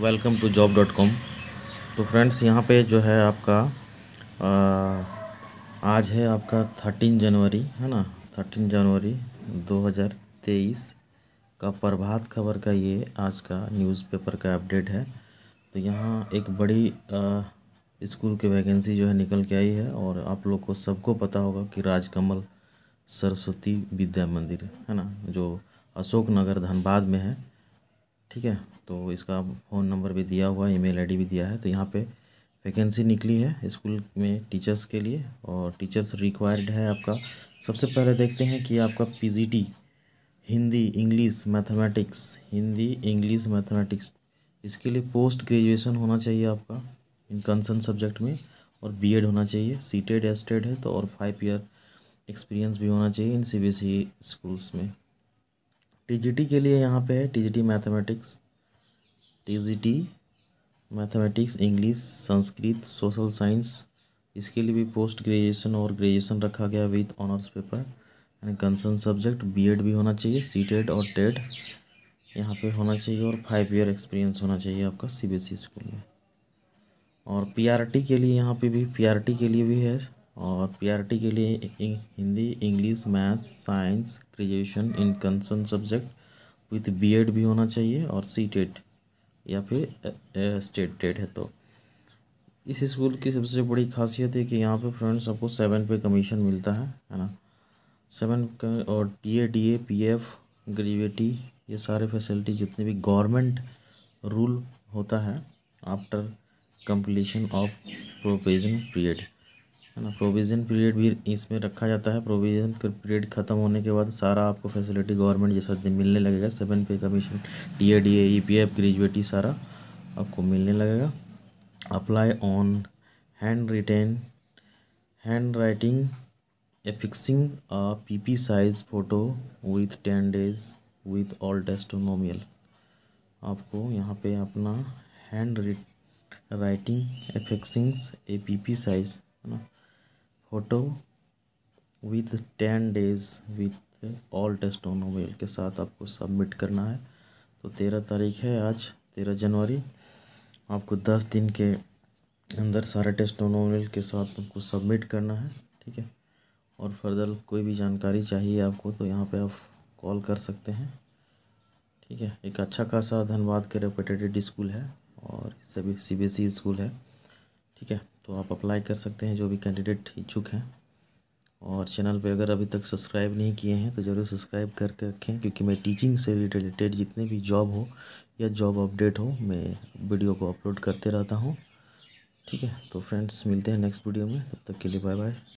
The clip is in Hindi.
welcome to job dot com तो फ्रेंड्स यहाँ पे जो है आपका आ, आज है आपका थर्टीन जनवरी है ना थर्टीन जनवरी 2023 का प्रभात खबर का ये आज का न्यूज़पेपर का अपडेट है तो यहाँ एक बड़ी स्कूल की वैकेंसी जो है निकल के आई है और आप लोग को सबको पता होगा कि राजकमल सरस्वती विद्या मंदिर है ना जो अशोक नगर धनबाद में है ठीक है तो इसका फ़ोन नंबर भी दिया हुआ है ईमेल आईडी भी दिया है तो यहाँ पर वैकेंसी निकली है स्कूल में टीचर्स के लिए और टीचर्स रिक्वायर्ड है आपका सबसे पहले देखते हैं कि आपका PGT Hindi English mathematics Hindi English mathematics इसके लिए पोस्ट ग्रेजुएशन होना चाहिए आपका इन कंसर्न सब्जेक्ट में और बीएड होना चाहिए सीटेड एस्टेड e e है तो और फाइव ईयर एक्सपीरियंस भी होना चाहिए इन सी स्कूल्स में टी के लिए यहाँ पे है T mathematics T mathematics English Sanskrit social science इसके लिए भी पोस्ट ग्रेजुएशन और ग्रेजुएशन रखा गया with honours paper and concern subject BEd भी होना चाहिए सीटेड e और टेड e यहाँ पे होना चाहिए और फाइव ईयर एक्सपीरियंस होना चाहिए आपका सीबीएसई स्कूल e में और पीआरटी के लिए यहाँ पे भी पीआरटी के लिए भी है और पीआरटी के लिए Hindi English maths science graduation in concern subject with BEd भी होना चाहिए और सी टेट e या फिर स्टेट टेट e है तो इस स्कूल की सबसे बड़ी खासियत है कि यहाँ पे फ्रेंड्स आपको सेवन पे कमीशन मिलता है है ना सेवन का और D A D A P F gratuity ये सारे फैसिलिटी जितने भी गवर्नमेंट रूल होता है after completion of probation period है ना प्रोविज़न पीरियड भी इसमें रखा जाता है प्रोविज़न पीरियड ख़त्म होने के बाद सारा आपको फैसिलिटी गवर्नमेंट जैसा मिलने लगेगा seven pay commission T A D A E P F gratuity सारा आपको मिलने लगेगा apply on hand written hand writing affixing a P P size photo with ten days with all testimonial आपको यहाँ पे अपना hand writing fixings a P P size है ना photo with ten days with all test on mobile के साथ आपको सबमिट करना है तो तेरह तारीख है आज तेरह जनवरी आपको दस दिन के अंदर सारे टेस्ट ऑन मोबाइल के साथ आपको सबमिट करना है ठीक है और फर्दर कोई भी जानकारी चाहिए आपको तो यहाँ पे आप कॉल कर सकते हैं ठीक है एक अच्छा खासा धनबाद के रेपटेटेड स्कूल है और सभी C B S E school है ठीक है तो आप अप्लाई कर सकते हैं जो भी कैंडिडेट इच्छुक हैं और चैनल पे अगर अभी तक सब्सक्राइब नहीं किए हैं तो ज़रूर सब्सक्राइब करके रखें क्योंकि मैं टीचिंग से रिलेटेड जितने भी जॉब हो या जॉब अपडेट हो मैं वीडियो को अपलोड करते रहता हूँ ठीक है तो फ्रेंड्स मिलते हैं नेक्स्ट वीडियो में तब तक के लिए बाय बाय